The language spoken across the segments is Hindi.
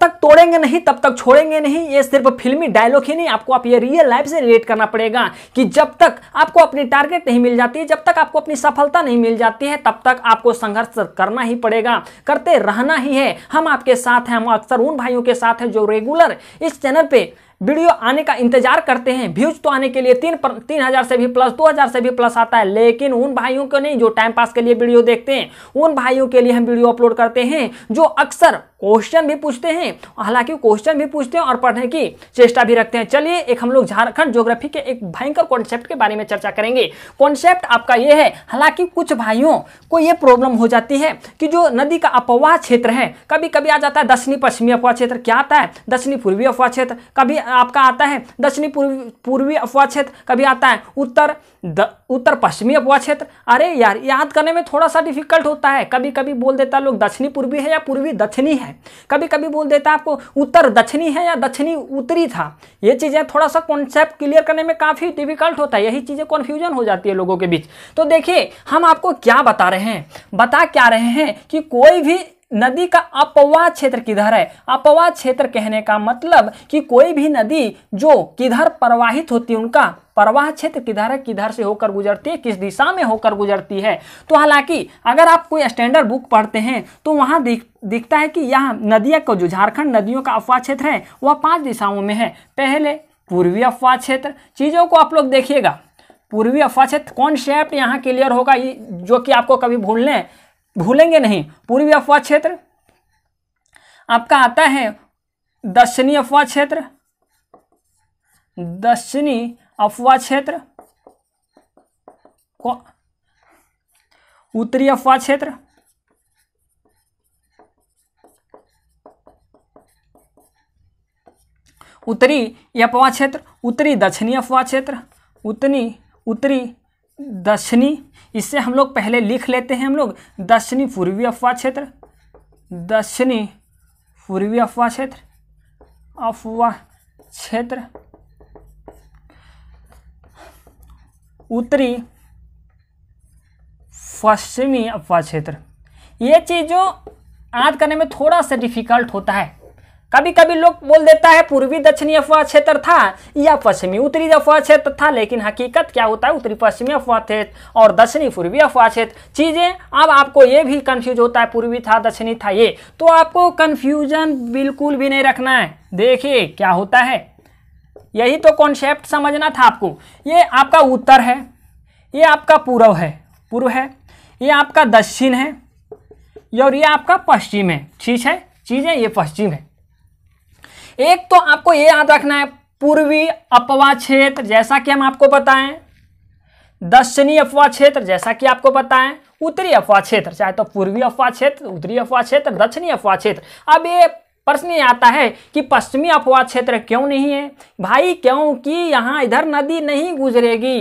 तक तोड़ेंगे नहीं तब तक छोड़ेंगे नहीं ये सिर्फ फिल्मी डायलॉग ही नहीं आपको आप ये रियल लाइफ से रिलेट करना पड़ेगा कि जब तक आपको अपनी टारगेट नहीं मिल जाती है जब तक आपको अपनी सफलता नहीं मिल जाती है तब तक आपको संघर्ष करना ही पड़ेगा करते रहना ही है हम आपके साथ हैं हम अक्सर उन भाइयों के साथ हैं जो रेगुलर इस चैनल पर वीडियो आने का इंतजार करते हैं व्यूज तो आने के लिए तीन पर तीन हज़ार से भी प्लस दो हज़ार से भी प्लस आता है लेकिन उन भाइयों को नहीं जो टाइम पास के लिए वीडियो देखते हैं उन भाइयों के लिए हम वीडियो अपलोड करते हैं जो अक्सर क्वेश्चन भी पूछते हैं हालांकि क्वेश्चन भी पूछते हैं और पढ़ने की चेष्टा भी रखते हैं चलिए एक हम लोग झारखंड ज्योग्राफी के एक भयंकर कॉन्सेप्ट के बारे में चर्चा करेंगे कॉन्सेप्ट आपका ये है हालांकि कुछ भाइयों को ये प्रॉब्लम हो जाती है कि जो नदी का अपवाह क्षेत्र है कभी कभी आ जाता है दक्षिणी पश्चिमी अपवाह क्षेत्र क्या आता है दक्षिणी पूर्वी अपवाह क्षेत्र कभी आपका आता है दक्षिणी पूर्वी अफवाह क्षेत्र कभी आता है उत्तर द, उत्तर पश्चिमी अफवाह क्षेत्र अरे यार याद करने में थोड़ा सा डिफिकल्ट होता है कभी कभी बोल देता है लोग दक्षिणी पूर्वी है या पूर्वी दक्षिणी है कभी कभी बोल देता है आपको उत्तर दक्षिणी है या दक्षिणी उत्तरी था ये चीज़ें थोड़ा सा कॉन्सेप्ट क्लियर करने में काफ़ी डिफिकल्ट होता है यही चीज़ें कन्फ्यूजन हो जाती है लोगों के बीच तो देखिए हम आपको क्या बता रहे हैं बता क्या रहे हैं कि कोई भी नदी का अपवाद क्षेत्र किधर है अपवाद क्षेत्र कहने का मतलब कि कोई भी नदी जो किधर प्रवाहित होती है उनका प्रवाह क्षेत्र किधर है किधर से होकर गुजरती है किस दिशा में होकर गुजरती है तो हालांकि अगर आप कोई स्टैंडर्ड बुक पढ़ते हैं तो वहां दिख दिखता है कि यह नदियां का जो झारखंड नदियों का अफवाह क्षेत्र है वह पाँच दिशाओं में है पहले पूर्वी अफवाह क्षेत्र चीज़ों को आप लोग देखिएगा पूर्वी अफवाह क्षेत्र कौन कॉन्सेप्ट यहाँ क्लियर होगा जो कि आपको कभी भूलने भूलेंगे नहीं पूर्वी अफवाह क्षेत्र आपका आता है दक्षिणी अफवाह क्षेत्र दक्षिणी अफवाह क्षेत्र उत्तरी अफवाह क्षेत्र उत्तरी अफवाह क्षेत्र उत्तरी दक्षिणी अफवाह क्षेत्र उत्तरी उत्तरी दक्षिणी इससे हम लोग पहले लिख लेते हैं हम लोग दक्षिणी पूर्वी अफवाह क्षेत्र दक्षिणी पूर्वी अफवाह क्षेत्र अफवाह क्षेत्र उत्तरी पश्चिमी अफवाह क्षेत्र ये चीज़ जो याद करने में थोड़ा सा डिफिकल्ट होता है कभी कभी लोग बोल देता है पूर्वी दक्षिणी अफवाह क्षेत्र था या पश्चिमी उत्तरी अफवाह क्षेत्र था लेकिन हकीकत क्या होता है उत्तरी पश्चिमी अफवाह क्षेत्र और दक्षिणी पूर्वी अफवाह क्षेत्र चीज़ें अब आपको ये भी कन्फ्यूज होता है पूर्वी था दक्षिणी था ये तो आपको कन्फ्यूजन बिल्कुल भी नहीं रखना है देखिए क्या होता है यही तो कॉन्सेप्ट समझना था आपको ये आपका उत्तर है ये आपका पूर्व है पूर्व है ये आपका दक्षिण है और ये आपका पश्चिम है ठीक है चीज़ें ये पश्चिम है एक तो आपको यह याद रखना है पूर्वी अपवा क्षेत्र जैसा कि हम आपको बताएं दक्षिणी अफवाह क्षेत्र जैसा कि आपको बताएं उत्तरी अफवाह क्षेत्र चाहे तो पूर्वी अफवाह क्षेत्र उत्तरी अफवाह क्षेत्र दक्षिणी अफवाह क्षेत्र अब ये प्रश्न ये आता है कि पश्चिमी अफवाह क्षेत्र क्यों नहीं है भाई क्योंकि यहां इधर नदी नहीं गुजरेगी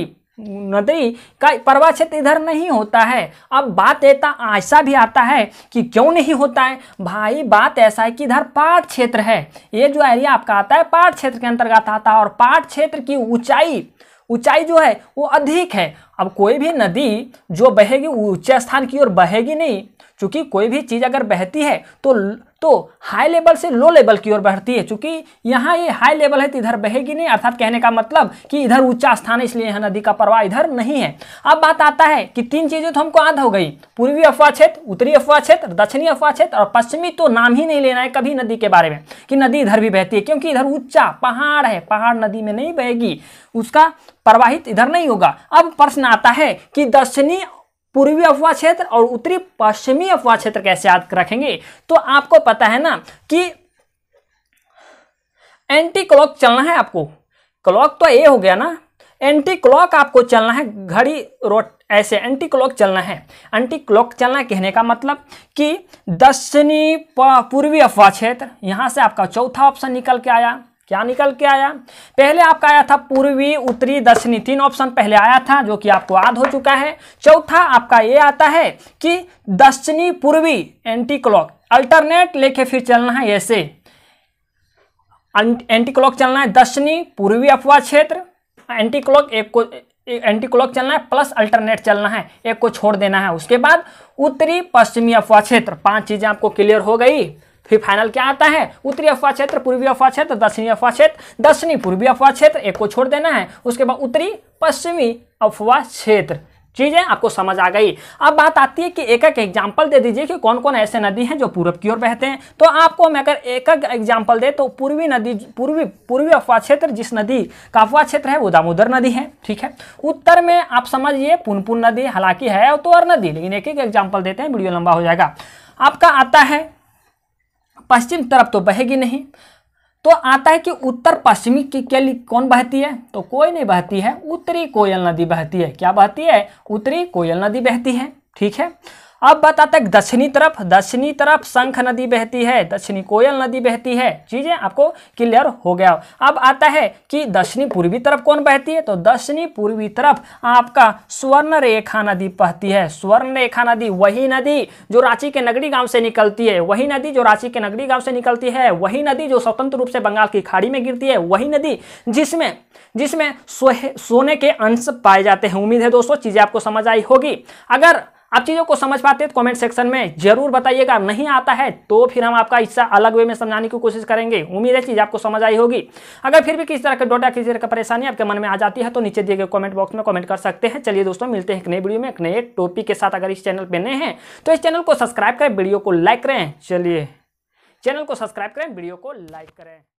नदी का परवा क्षेत्र इधर नहीं होता है अब बात ऐसा ऐसा भी आता है कि क्यों नहीं होता है भाई बात ऐसा है कि इधर पाठ क्षेत्र है ये जो एरिया आपका आता है पाट क्षेत्र के अंतर्गत आता है और पाठ क्षेत्र की ऊंचाई ऊंचाई जो है वो अधिक है अब कोई भी नदी जो बहेगी ऊंचे स्थान की ओर बहेगी नहीं क्योंकि कोई भी चीज़ अगर बहती है तो तो हाई लेवल से लो लेवल की ओर बढ़ती है चूंकि यहाँ ये हाई लेवल है तो इधर बहेगी नहीं अर्थात कहने का मतलब कि इधर ऊंचा स्थान है इसलिए यहाँ नदी का प्रवाह इधर नहीं है अब बात आता है कि तीन चीजें तो हमको याद हो गई पूर्वी अफवाह क्षेत्र उत्तरी अफवाह क्षेत्र दक्षिणी अफवाह क्षेत्र और पश्चिमी तो नाम ही नहीं लेना है कभी नदी के बारे में कि नदी इधर भी बहती है क्योंकि इधर ऊंचा पहाड़ है पहाड़ नदी में नहीं बहेगी उसका प्रवाहित इधर नहीं होगा अब प्रश्न आता है कि दक्षिणी पूर्वी अफवाह क्षेत्र और उत्तरी पश्चिमी अफवाह क्षेत्र कैसे याद रखेंगे तो आपको पता है ना कि एंटी क्लॉक चलना है आपको क्लॉक तो ए हो गया ना एंटी क्लॉक आपको चलना है घड़ी रोट ऐसे एंटी क्लॉक चलना है एंटी क्लॉक चलना कहने का मतलब कि दक्षिणी पूर्वी अफवाह क्षेत्र यहां से आपका चौथा ऑप्शन निकल के आया क्या निकल के आया पहले आपका आया था पूर्वी उत्तरी दक्षिणी तीन ऑप्शन पहले आया था जो कि आपको याद हो चुका है चौथा आपका ये आता है कि दक्षिणी पूर्वी एंटी क्लॉक अल्टरनेट लेके फिर चलना है ऐसे एंटी क्लॉक चलना है दक्षिणी पूर्वी अफवाह क्षेत्र एंटी क्लॉक एक को एंटी क्लॉक चलना है प्लस अल्टरनेट चलना है एक को छोड़ देना है उसके बाद उत्तरी पश्चिमी अफवाह क्षेत्र पांच चीजें आपको क्लियर हो गई फिर फाइनल क्या आता है उत्तरी अफवाह क्षेत्र पूर्वी अफवाह क्षेत्र दक्षिणी अफवाह क्षेत्र दक्षिणी पूर्वी अफवाह क्षेत्र एक को छोड़ देना है उसके बाद उत्तरी पश्चिमी अफवाह क्षेत्र चीजें आपको समझ आ गई अब बात आती है कि एक एक एग्जाम्पल दे दीजिए कि कौन कौन ऐसे नदी हैं जो पूर्व की ओर बहते हैं तो आपको मैं अगर एक एक एग्जाम्पल दे तो पूर्वी नदी पूर्वी पूर्वी अफवाह क्षेत्र जिस नदी का अफवाह क्षेत्र है वो दामोदर नदी है ठीक है उत्तर में आप समझिए पुनपुन नदी हालांकि है तो और नदी लेकिन एक एक एग्जाम्पल देते हैं वीडियो लंबा हो जाएगा आपका आता है पश्चिम तरफ तो बहेगी नहीं तो आता है कि उत्तर पश्चिमी की लिए कौन बहती है तो कोई नहीं बहती है उत्तरी कोयल नदी बहती है क्या बहती है उत्तरी कोयल नदी बहती है ठीक है अब बताते हैं दक्षिणी तरफ दक्षिणी तरफ शंख नदी बहती है दक्षिणी कोयल नदी बहती है चीजें आपको क्लियर हो गया अब आता है कि दक्षिणी पूर्वी तरफ कौन बहती है तो दक्षिणी पूर्वी तरफ आपका स्वर्ण रेखा नदी बहती है स्वर्ण रेखा नदी वही नदी जो रांची के नगरी गांव से निकलती है वही नदी जो रांची के नगरी गांव से निकलती है वही नदी जो स्वतंत्र रूप से बंगाल की खाड़ी में गिरती है वही नदी जिसमें जिसमें सोने के अंश पाए जाते हैं उम्मीद है दोस्तों चीजें आपको समझ आई होगी अगर आप चीज़ों को समझ पाते हैं तो कमेंट सेक्शन में जरूर बताइएगा नहीं आता है तो फिर हम आपका हिस्सा अलग वे में समझाने की कोशिश करेंगे उम्मीद है चीज़ आपको समझ आई होगी अगर फिर भी किसी तरह का डोटा किसी तरह की परेशानी आपके मन में आ जाती है तो नीचे दिए गए कमेंट बॉक्स में कमेंट कर सकते हैं चलिए दोस्तों मिलते हैं एक नए वीडियो में एक नए टॉपिक के साथ अगर इस चैनल पर नए हैं तो इस चैनल को सब्सक्राइब करें वीडियो को लाइक करें चलिए चैनल को सब्सक्राइब करें वीडियो को लाइक करें